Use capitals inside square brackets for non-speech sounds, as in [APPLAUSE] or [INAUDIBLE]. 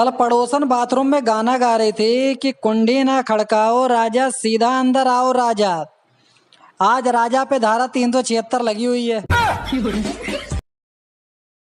कल पड़ोसन बाथरूम में गाना गा रहे थे कि कुंडी ना खड़काओ राजा सीधा अंदर आओ राजा आज राजा पे धारा तीन सौ छिहत्तर लगी हुई है [LAUGHS]